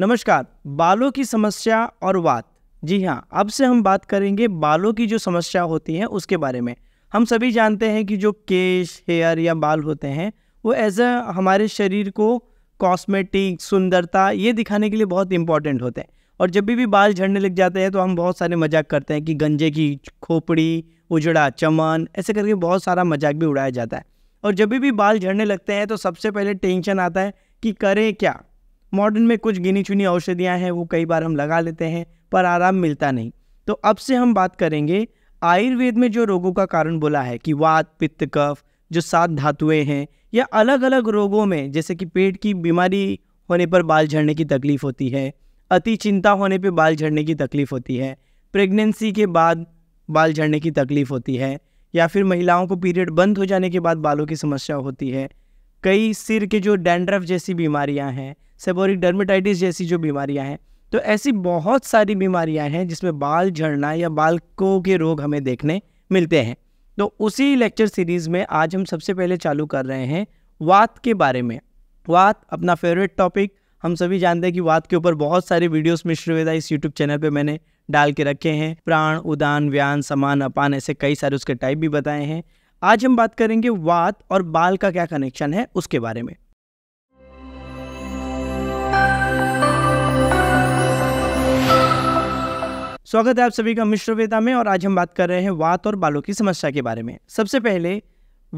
नमस्कार बालों की समस्या और बात जी हाँ अब से हम बात करेंगे बालों की जो समस्या होती है उसके बारे में हम सभी जानते हैं कि जो केश हेयर या बाल होते हैं वो एज अ हमारे शरीर को कॉस्मेटिक सुंदरता ये दिखाने के लिए बहुत इंपॉर्टेंट होते हैं और जब भी भी बाल झड़ने लग जाते हैं तो हम बहुत सारे मजाक करते हैं कि गंजे की खोपड़ी उजड़ा चमन ऐसे करके बहुत सारा मजाक भी उड़ाया जाता है और जब भी भी बाल झड़ने लगते हैं तो सबसे पहले टेंशन आता है कि करें क्या मॉडर्न में कुछ गिनी चुनी औषधियाँ हैं वो कई बार हम लगा लेते हैं पर आराम मिलता नहीं तो अब से हम बात करेंगे आयुर्वेद में जो रोगों का कारण बोला है कि वात पित्त कफ जो सात धातुएं हैं या अलग अलग रोगों में जैसे कि पेट की बीमारी होने पर बाल झड़ने की तकलीफ़ होती है अति चिंता होने पर बाल झड़ने की तकलीफ़ होती है प्रेगनेंसी के बाद बाल झड़ने की तकलीफ़ होती है या फिर महिलाओं को पीरियड बंद हो जाने के बाद बालों की समस्या होती है कई सिर के जो डैंड्रफ जैसी बीमारियां हैं सेबोरिक डर्मेटाइटिस जैसी जो बीमारियाँ हैं तो ऐसी बहुत सारी बीमारियां हैं जिसमें बाल झड़ना या बालकों के रोग हमें देखने मिलते हैं तो उसी लेक्चर सीरीज़ में आज हम सबसे पहले चालू कर रहे हैं वात के बारे में वात अपना फेवरेट टॉपिक हम सभी जानते हैं कि वात के ऊपर बहुत सारे वीडियोस मिश्रवेदा इस यूट्यूब चैनल पे मैंने डाल के रखे हैं प्राण उदान व्यान समान अपान ऐसे कई सारे उसके टाइप भी बताए हैं आज हम बात करेंगे वात और बाल का क्या कनेक्शन है उसके बारे में स्वागत है आप सभी का मिश्र वेदा में और आज हम बात कर रहे हैं वात और बालों की समस्या के बारे में सबसे पहले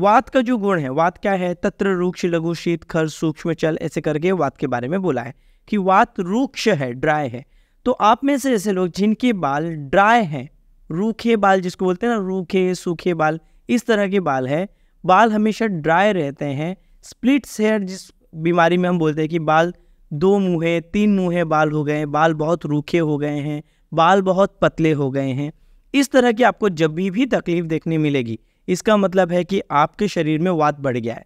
वात का जो गुण है वात क्या है तत्र रूक्ष लघु शीत खर सूक्ष्म चल ऐसे करके वात के बारे में बोला है कि वात रूक्ष है ड्राई है तो आप में से ऐसे लोग जिनके बाल ड्राई हैं रूखे बाल जिसको बोलते हैं ना रूखे सूखे बाल इस तरह के बाल है बाल हमेशा ड्राई रहते हैं स्प्लिट्स हेयर जिस बीमारी में हम बोलते हैं कि बाल दो मुँह तीन मुँहे बाल हो गए बाल बहुत रूखे हो गए हैं बाल बहुत पतले हो गए हैं इस तरह की आपको जब भी भी तकलीफ देखने मिलेगी इसका मतलब है कि आपके शरीर में वात बढ़ गया है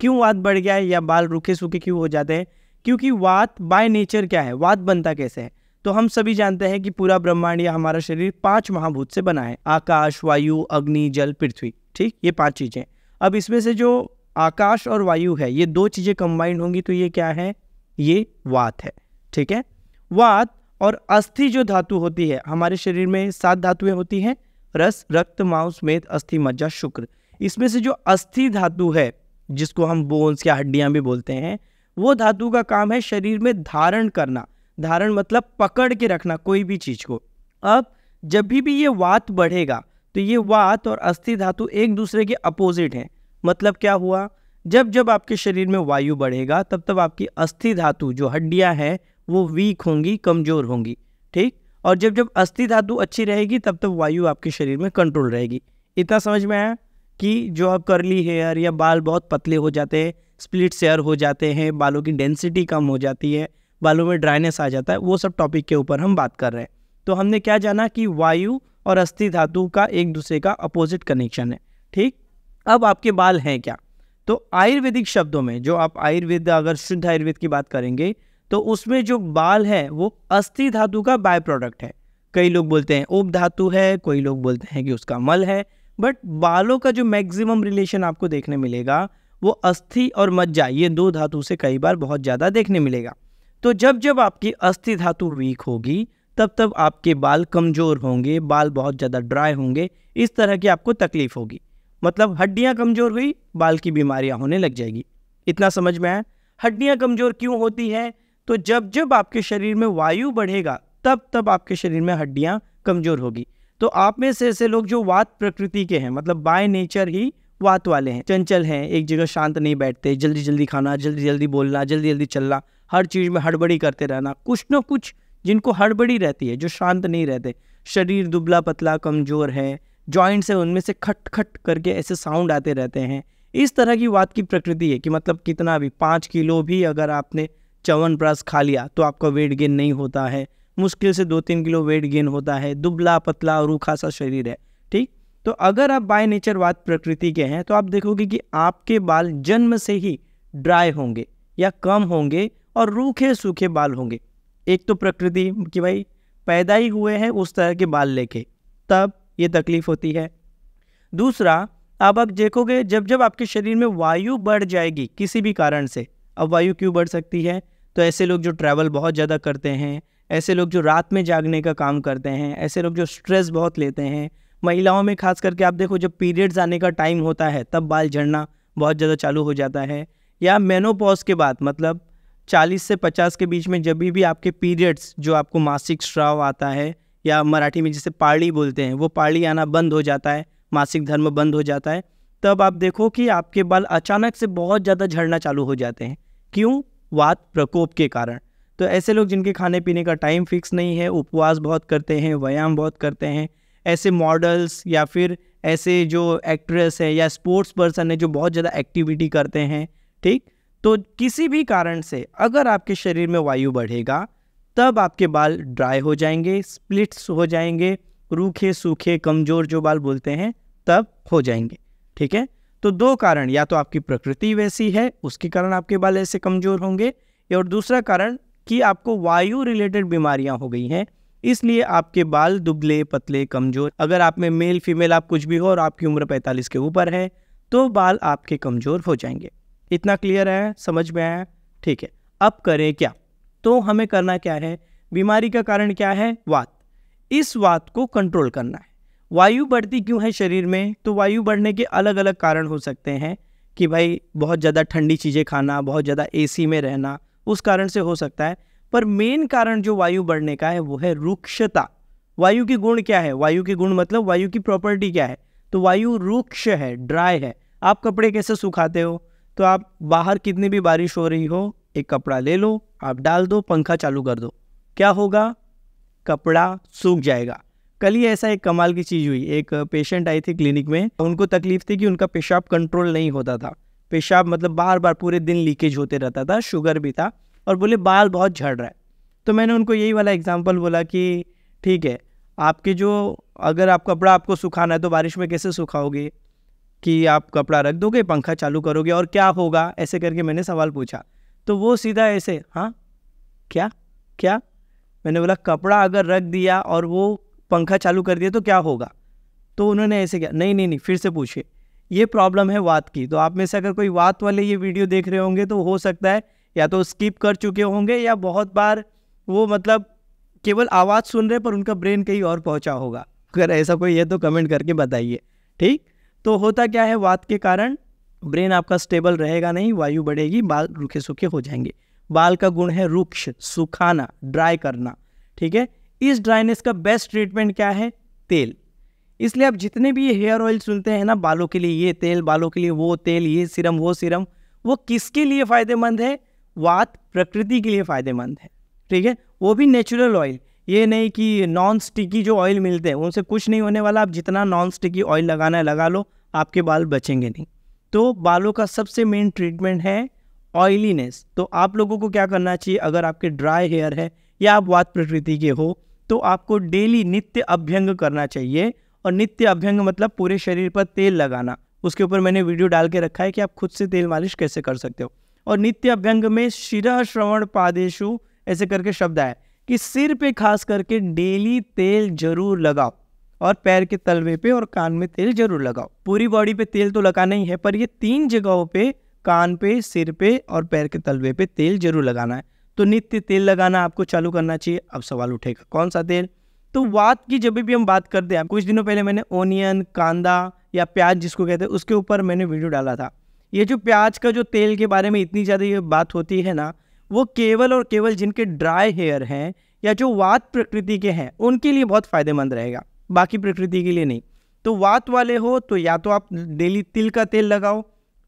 क्यों वात बढ़ गया है या बाल रूखे सूखे क्यों हो जाते हैं क्योंकि वात बाय नेचर क्या है वात बनता कैसे है तो हम सभी जानते हैं कि पूरा ब्रह्मांड या हमारा शरीर पांच महाभूत से बना है आकाश वायु अग्नि जल पृथ्वी ठीक ये पांच चीज़ें अब इसमें से जो आकाश और वायु है ये दो चीज़ें कंबाइंड होंगी तो ये क्या है ये वात है ठीक है वात और अस्थि जो धातु होती है हमारे शरीर में सात धातुएं होती हैं रस रक्त मांस मेद अस्थि मज्जा शुक्र इसमें से जो अस्थि धातु है जिसको हम बोन्स या हड्डियां भी बोलते हैं वो धातु का काम है शरीर में धारण करना धारण मतलब पकड़ के रखना कोई भी चीज़ को अब जब भी भी ये वात बढ़ेगा तो ये वात और अस्थि धातु एक दूसरे के अपोजिट हैं मतलब क्या हुआ जब जब आपके शरीर में वायु बढ़ेगा तब तब आपकी अस्थि धातु जो हड्डियां हैं वो वीक होंगी कमज़ोर होंगी ठीक और जब जब अस्थि धातु अच्छी रहेगी तब तब वायु आपके शरीर में कंट्रोल रहेगी इतना समझ में आया कि जो आप करली हेयर या बाल बहुत पतले हो जाते हैं स्प्लिट हेयर हो जाते हैं बालों की डेंसिटी कम हो जाती है बालों में ड्राइनेस आ जाता है वो सब टॉपिक के ऊपर हम बात कर रहे हैं तो हमने क्या जाना कि वायु और अस्थि धातु का एक दूसरे का अपोजिट कनेक्शन है ठीक अब आपके बाल हैं क्या तो आयुर्वेदिक शब्दों में जो आप आयुर्वेद अगर शुद्ध आयुर्वेद की बात करेंगे तो उसमें जो बाल है वो अस्थि धातु का बाय प्रोडक्ट है कई लोग बोलते हैं उप धातु है कोई लोग बोलते हैं कि उसका मल है बट बालों का जो मैक्सिमम रिलेशन आपको देखने मिलेगा वो अस्थि और मज्जा ये दो धातु से कई बार बहुत ज़्यादा देखने मिलेगा तो जब जब आपकी अस्थि धातु वीक होगी तब तब आपके बाल कमज़ोर होंगे बाल बहुत ज़्यादा ड्राई होंगे इस तरह की आपको तकलीफ होगी मतलब हड्डियाँ कमज़ोर हुई बाल की बीमारियाँ होने लग जाएगी इतना समझ में आया हड्डियाँ कमज़ोर क्यों होती हैं तो जब जब आपके शरीर में वायु बढ़ेगा तब तब आपके शरीर में हड्डियाँ कमज़ोर होगी तो आप में से ऐसे लोग जो वात प्रकृति के हैं मतलब बाय नेचर ही वात वाले हैं चंचल हैं एक जगह शांत नहीं बैठते जल्दी जल्दी खाना जल्दी जल्दी बोलना जल्दी जल्दी चलना हर चीज़ में हड़बड़ी करते रहना कुछ ना कुछ जिनको हड़बड़ी रहती है जो शांत नहीं रहते शरीर दुबला पतला कमज़ोर है जॉइंट्स हैं उनमें से खट खट करके ऐसे साउंड आते रहते हैं इस तरह की वात की प्रकृति है कि मतलब कितना भी पाँच किलो भी अगर आपने प्रास खा लिया तो आपका वेट गेन नहीं होता है मुश्किल से दो तीन किलो वेट गेन होता है दुबला पतला रूखा सा शरीर है ठीक तो अगर आप बाय नेचर वाद प्रकृति के हैं तो आप देखोगे कि आपके बाल जन्म से ही ड्राई होंगे या कम होंगे और रूखे सूखे बाल होंगे एक तो प्रकृति कि भाई पैदा ही हुए हैं उस तरह के बाल लेके तब ये तकलीफ़ होती है दूसरा अब आप देखोगे जब जब आपके शरीर में वायु बढ़ जाएगी किसी भी कारण से अब वायु क्यों बढ़ सकती है तो ऐसे लोग जो ट्रैवल बहुत ज़्यादा करते हैं ऐसे लोग जो रात में जागने का काम करते हैं ऐसे लोग जो स्ट्रेस बहुत लेते हैं महिलाओं में खास करके आप देखो जब पीरियड्स आने का टाइम होता है तब बाल झड़ना बहुत ज़्यादा चालू हो जाता है या मेनोपॉज के बाद मतलब 40 से 50 के बीच में जब भी आपके पीरियड्स जो आपको मासिक श्राव आता है या मराठी में जिसे पाड़ी बोलते हैं वो पाड़ी आना बंद हो जाता है मासिक धर्म बंद हो जाता है तब आप देखो कि आपके बाल अचानक से बहुत ज़्यादा झड़ना चालू हो जाते हैं क्यों वात प्रकोप के कारण तो ऐसे लोग जिनके खाने पीने का टाइम फिक्स नहीं है उपवास बहुत करते हैं व्यायाम बहुत करते हैं ऐसे मॉडल्स या फिर ऐसे जो एक्ट्रेस है या स्पोर्ट्स पर्सन है जो बहुत ज़्यादा एक्टिविटी करते हैं ठीक तो किसी भी कारण से अगर आपके शरीर में वायु बढ़ेगा तब आपके बाल ड्राई हो जाएंगे स्प्लिट्स हो जाएंगे रूखे सूखे कमज़ोर जो बाल बोलते हैं तब हो जाएंगे ठीक है तो दो कारण या तो आपकी प्रकृति वैसी है उसके कारण आपके बाल ऐसे कमज़ोर होंगे और दूसरा कारण कि आपको वायु रिलेटेड बीमारियां हो गई हैं इसलिए आपके बाल दुबले पतले कमज़ोर अगर आप में मेल फीमेल आप कुछ भी हो और आपकी उम्र 45 के ऊपर है तो बाल आपके कमज़ोर हो जाएंगे इतना क्लियर है समझ में आया ठीक है अब करें क्या तो हमें करना क्या है बीमारी का कारण क्या है वात इस वात को कंट्रोल करना है वायु बढ़ती क्यों है शरीर में तो वायु बढ़ने के अलग अलग कारण हो सकते हैं कि भाई बहुत ज़्यादा ठंडी चीज़ें खाना बहुत ज़्यादा ए में रहना उस कारण से हो सकता है पर मेन कारण जो वायु बढ़ने का है वो है रुक्षता वायु के गुण क्या है वायु के गुण मतलब वायु की प्रॉपर्टी क्या है तो वायु रुक्ष है ड्राई है आप कपड़े कैसे सुखाते हो तो आप बाहर कितनी भी बारिश हो रही हो एक कपड़ा ले लो आप डाल दो पंखा चालू कर दो क्या होगा कपड़ा सूख जाएगा कल ही ऐसा एक कमाल की चीज़ हुई एक पेशेंट आई थी क्लिनिक में उनको तकलीफ थी कि उनका पेशाब कंट्रोल नहीं होता था पेशाब मतलब बार बार पूरे दिन लीकेज होते रहता था शुगर भी था और बोले बाल बहुत झड़ रहा है तो मैंने उनको यही वाला एग्जाम्पल बोला कि ठीक है आपके जो अगर आप कपड़ा आपको सुखाना है तो बारिश में कैसे सुखाओगे कि आप कपड़ा रख दोगे पंखा चालू करोगे और क्या होगा ऐसे करके मैंने सवाल पूछा तो वो सीधा ऐसे हाँ क्या क्या मैंने बोला कपड़ा अगर रख दिया और वो पंखा चालू कर दिया तो क्या होगा तो उन्होंने ऐसे किया नहीं नहीं नहीं फिर से पूछिए ये प्रॉब्लम है वात की तो आप में से अगर कोई वात वाले ये वीडियो देख रहे होंगे तो हो सकता है या तो स्किप कर चुके होंगे या बहुत बार वो मतलब केवल आवाज़ सुन रहे पर उनका ब्रेन कहीं और पहुंचा होगा अगर ऐसा कोई है तो कमेंट करके बताइए ठीक तो होता क्या है वात के कारण ब्रेन आपका स्टेबल रहेगा नहीं वायु बढ़ेगी बाल रूखे सूखे हो जाएंगे बाल का गुण है रुक्ष सुखाना ड्राई करना ठीक है इस ड्राइनेस का बेस्ट ट्रीटमेंट क्या है तेल इसलिए आप जितने भी ये हेयर ऑयल सुनते हैं ना बालों के लिए ये तेल बालों के लिए वो तेल ये सिरम वो सिरम वो किसके लिए फ़ायदेमंद है वात प्रकृति के लिए फ़ायदेमंद है ठीक है वो भी नेचुरल ऑयल ये नहीं कि नॉन स्टिकी जो ऑयल मिलते हैं उनसे कुछ नहीं होने वाला आप जितना नॉन स्टिकी ऑयल लगाना है लगा लो आपके बाल बचेंगे नहीं तो बालों का सबसे मेन ट्रीटमेंट है ऑयलीनेस तो आप लोगों को क्या करना चाहिए अगर आपके ड्राई हेयर है या आप वात प्रकृति के हो तो आपको डेली नित्य अभ्यंग करना चाहिए और नित्य अभ्यंग मतलब पूरे शरीर पर तेल लगाना उसके ऊपर मैंने वीडियो डाल के रखा है कि आप खुद से तेल मालिश कैसे कर सकते हो और नित्य अभ्यंग में शिरा श्रवण पादेशु ऐसे करके शब्द आए कि सिर पे खास करके डेली तेल जरूर लगाओ और पैर के तलवे पे और कान में तेल जरूर लगाओ पूरी बॉडी पे तेल तो लगाना ही है पर ये तीन जगहों पे कान पे सिर पे और पैर के तलवे पे तेल जरूर लगाना है तो नित्य तेल लगाना आपको चालू करना चाहिए अब सवाल उठेगा कौन सा तेल तो वात की जब भी हम बात करते हैं कुछ दिनों पहले मैंने ओनियन कांदा या प्याज जिसको कहते हैं उसके ऊपर मैंने वीडियो डाला था ये जो प्याज का जो तेल के बारे में इतनी ज़्यादा ये बात होती है ना वो केवल और केवल जिनके ड्राई हेयर हैं या जो वात प्रकृति के हैं उनके लिए बहुत फ़ायदेमंद रहेगा बाकी प्रकृति के लिए नहीं तो वात वाले हो तो या तो आप डेली तिल का तेल लगाओ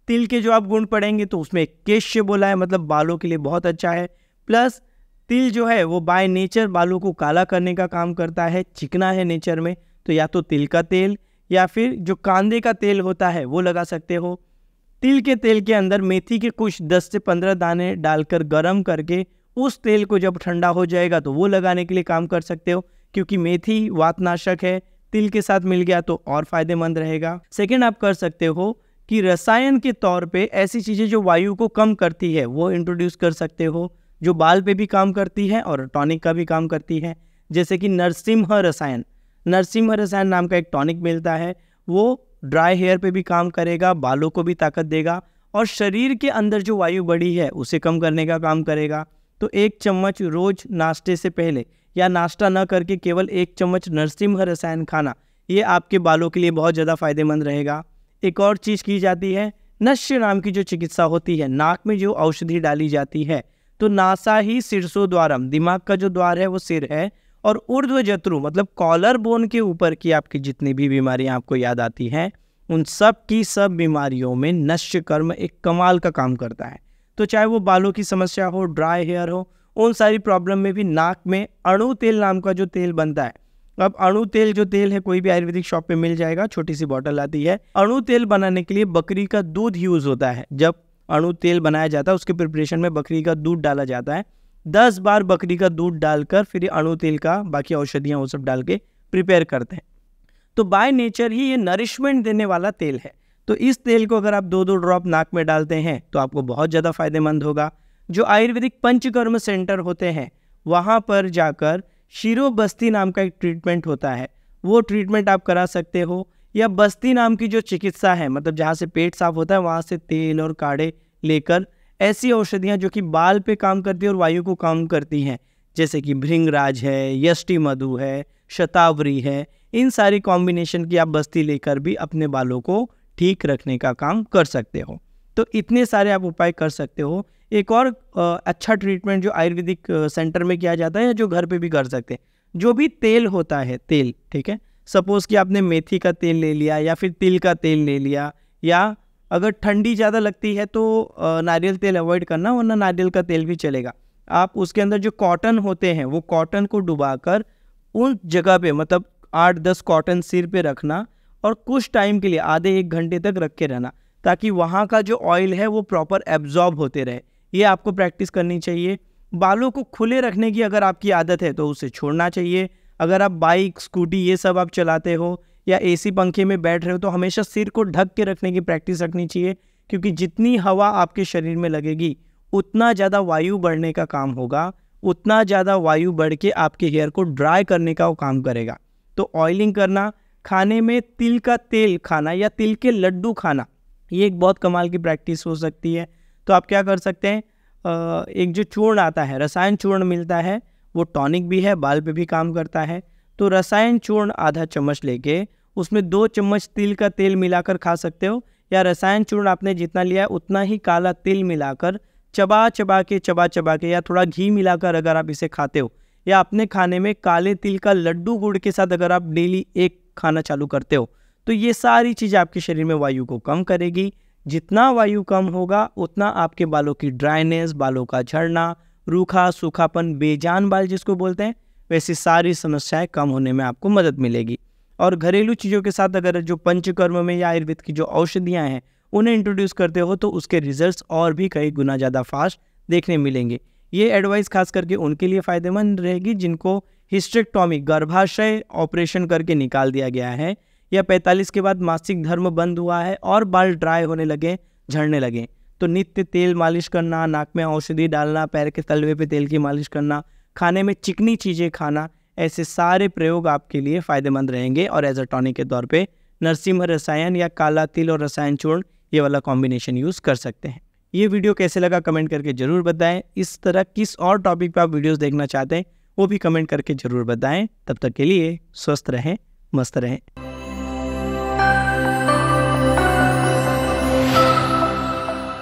तिल के जो आप गुण पड़ेंगे तो उसमें केश्य बोला है मतलब बालों के लिए बहुत अच्छा है प्लस तिल जो है वो बाय नेचर बालों को काला करने का काम करता है चिकना है नेचर में तो या तो तिल का तेल या फिर जो कांदे का तेल होता है वो लगा सकते हो तिल के तेल के अंदर मेथी के कुछ 10 से 15 दाने डालकर गर्म करके उस तेल को जब ठंडा हो जाएगा तो वो लगाने के लिए काम कर सकते हो क्योंकि मेथी वातनाशक है तिल के साथ मिल गया तो और फायदेमंद रहेगा सेकेंड आप कर सकते हो कि रसायन के तौर पे ऐसी चीज़ें जो वायु को कम करती है वो इंट्रोड्यूस कर सकते हो जो बाल पे भी काम करती है और टॉनिक का भी काम करती है जैसे कि नरसिम्ह रसायन नरसिम्ह रसायन नाम का एक टॉनिक मिलता है वो ड्राई हेयर पे भी काम करेगा बालों को भी ताकत देगा और शरीर के अंदर जो वायु बड़ी है उसे कम करने का काम करेगा तो एक चम्मच रोज नाश्ते से पहले या नाश्ता न करके केवल एक चम्मच नरसिम्ह रसायन खाना ये आपके बालों के लिए बहुत ज़्यादा फायदेमंद रहेगा एक और चीज़ की जाती है नश्य नाम की जो चिकित्सा होती है नाक में जो औषधि डाली जाती है तो नासा ही सिरसो द्वारम दिमाग का जो द्वार है वो सिर है और ऊर्ध्व जत्रु मतलब कॉलर बोन के ऊपर की आपकी जितनी भी बीमारियां आपको याद आती हैं उन सब की सब बीमारियों में नश्य कर्म एक कमाल का काम करता है तो चाहे वो बालों की समस्या हो ड्राई हेयर हो उन सारी प्रॉब्लम में भी नाक में अणु तेल नाम का जो तेल बनता है अब अणु तेल जो तेल है कोई भी आयुर्वेदिक शॉप पे मिल जाएगा छोटी सी बॉटल आती है अणु तेल बनाने के लिए बकरी का दूध यूज होता है जब अणु तेल बनाया जाता है उसके प्रिपरेशन में बकरी का दूध डाला जाता है दस बार बकरी का दूध डालकर फिर अणु तेल का बाकी औषधियाँ वो सब डाल के प्रिपेयर करते हैं तो बाय नेचर ही ये नरिशमेंट देने वाला तेल है तो इस तेल को अगर आप दो दो ड्रॉप नाक में डालते हैं तो आपको बहुत ज़्यादा फायदेमंद होगा जो आयुर्वेदिक पंचकर्म सेंटर होते हैं वहाँ पर जाकर शिरोबस्ती नाम का एक ट्रीटमेंट होता है वो ट्रीटमेंट आप करा सकते हो या बस्ती नाम की जो चिकित्सा है मतलब जहाँ से पेट साफ होता है वहाँ से तेल और काढ़े लेकर ऐसी औषधियाँ जो कि बाल पे काम करती है और वायु को काम करती हैं जैसे कि भृंगराज है यष्टि मधु है शतावरी है इन सारी कॉम्बिनेशन की आप बस्ती लेकर भी अपने बालों को ठीक रखने का काम कर सकते हो तो इतने सारे आप उपाय कर सकते हो एक और अच्छा ट्रीटमेंट जो आयुर्वेदिक सेंटर में किया जाता है या जो घर पे भी कर सकते हैं जो भी तेल होता है तेल ठीक है सपोज़ कि आपने मेथी का तेल ले लिया या फिर तिल का तेल ले लिया या अगर ठंडी ज़्यादा लगती है तो नारियल तेल अवॉइड करना वरना नारियल का तेल भी चलेगा आप उसके अंदर जो कॉटन होते हैं वो कॉटन को डुबाकर उन जगह पे मतलब आठ दस कॉटन सिर पे रखना और कुछ टाइम के लिए आधे एक घंटे तक रख के रहना ताकि वहाँ का जो ऑयल है वो प्रॉपर एब्जॉर्ब होते रहे ये आपको प्रैक्टिस करनी चाहिए बालों को खुले रखने की अगर आपकी आदत है तो उसे छोड़ना चाहिए अगर आप बाइक स्कूटी ये सब आप चलाते हो या एसी पंखे में बैठ रहे हो तो हमेशा सिर को ढक के रखने की प्रैक्टिस रखनी चाहिए क्योंकि जितनी हवा आपके शरीर में लगेगी उतना ज़्यादा वायु बढ़ने का काम होगा उतना ज़्यादा वायु बढ़ के आपके हेयर को ड्राई करने का वो काम करेगा तो ऑयलिंग करना खाने में तिल का तेल खाना या तिल के लड्डू खाना ये एक बहुत कमाल की प्रैक्टिस हो सकती है तो आप क्या कर सकते हैं एक जो चूर्ण आता है रसायन चूर्ण मिलता है वो टॉनिक भी है बाल पे भी काम करता है तो रसायन चूर्ण आधा चम्मच लेके उसमें दो चम्मच तिल का तेल मिलाकर खा सकते हो या रसायन चूर्ण आपने जितना लिया है उतना ही काला तिल मिलाकर चबा चबा के चबा चबा के या थोड़ा घी मिलाकर अगर आप इसे खाते हो या अपने खाने में काले तिल का लड्डू गुड़ के साथ अगर आप डेली एक खाना चालू करते हो तो ये सारी चीज़ें आपके शरीर में वायु को कम करेगी जितना वायु कम होगा उतना आपके बालों की ड्राइनेस बालों का झड़ना रूखा सूखापन बेजान बाल जिसको बोलते हैं वैसी सारी समस्याएं कम होने में आपको मदद मिलेगी और घरेलू चीज़ों के साथ अगर जो पंचकर्म में या आयुर्वेद की जो औषधियाँ हैं उन्हें इंट्रोड्यूस करते हो तो उसके रिजल्ट और भी कई गुना ज़्यादा फास्ट देखने मिलेंगे ये एडवाइस खास करके उनके लिए फ़ायदेमंद रहेगी जिनको हिस्ट्रिक्टॉमी गर्भाशय ऑपरेशन करके निकाल दिया गया है या 45 के बाद मासिक धर्म बंद हुआ है और बाल ड्राई होने लगे झड़ने लगे तो नित्य तेल मालिश करना नाक में औषधि डालना पैर के तलवे पे तेल की मालिश करना खाने में चिकनी चीज़ें खाना ऐसे सारे प्रयोग आपके लिए फ़ायदेमंद रहेंगे और एज अ टॉनिक के तौर पे नरसिम्ह रसायन या काला तिल और रसायन चूर्ण ये वाला कॉम्बिनेशन यूज़ कर सकते हैं ये वीडियो कैसे लगा कमेंट करके ज़रूर बताएं इस तरह किस और टॉपिक पर आप वीडियोस देखना चाहते हैं वो भी कमेंट करके ज़रूर बताएं तब तक के लिए स्वस्थ रहें मस्त रहें